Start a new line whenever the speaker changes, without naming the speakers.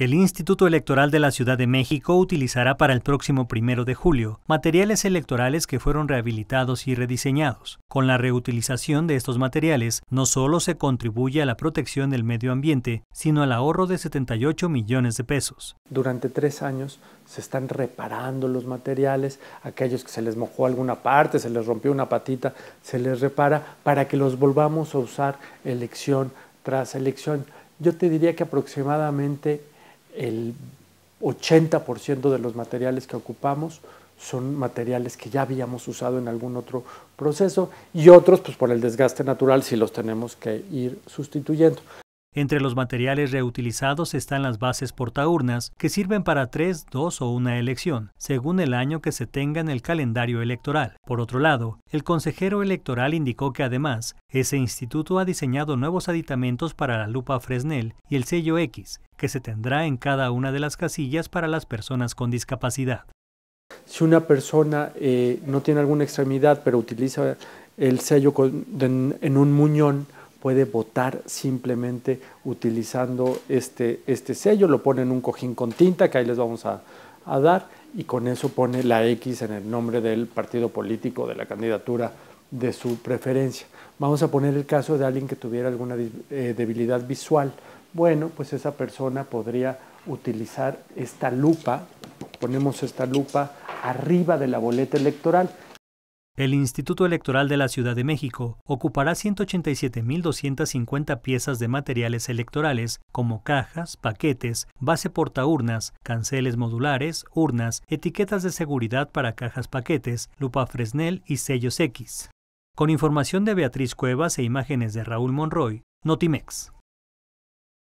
El Instituto Electoral de la Ciudad de México utilizará para el próximo primero de julio materiales electorales que fueron rehabilitados y rediseñados. Con la reutilización de estos materiales, no solo se contribuye a la protección del medio ambiente, sino al ahorro de 78 millones de pesos. Durante tres
años se están reparando los materiales, aquellos que se les mojó alguna parte, se les rompió una patita, se les repara para que los volvamos a usar elección tras elección. Yo te diría que aproximadamente el 80% de los materiales que ocupamos son materiales que ya habíamos usado en algún otro proceso y otros, pues por el desgaste natural, si los tenemos que ir
sustituyendo. Entre los materiales reutilizados están las bases portaurnas, que sirven para tres, dos o una elección, según el año que se tenga en el calendario electoral. Por otro lado, el consejero electoral indicó que además, ese instituto ha diseñado nuevos aditamentos para la lupa Fresnel y el sello X, que se tendrá en cada una de las casillas para las personas con discapacidad.
Si una persona eh, no tiene alguna extremidad, pero utiliza el sello en un muñón, puede votar simplemente utilizando este, este sello. Lo pone en un cojín con tinta que ahí les vamos a, dar y con eso pone la X en el nombre del partido político, de la candidatura de su preferencia. Vamos a poner el caso de alguien que tuviera alguna eh, debilidad visual. Bueno, pues esa persona podría utilizar esta lupa, ponemos esta lupa arriba de la boleta electoral
el Instituto Electoral de la Ciudad de México ocupará 187.250 piezas de materiales electorales como cajas, paquetes, base portaurnas, canceles modulares, urnas, etiquetas de seguridad para cajas paquetes, lupa Fresnel y sellos X. Con información de Beatriz Cuevas e imágenes de Raúl Monroy, Notimex.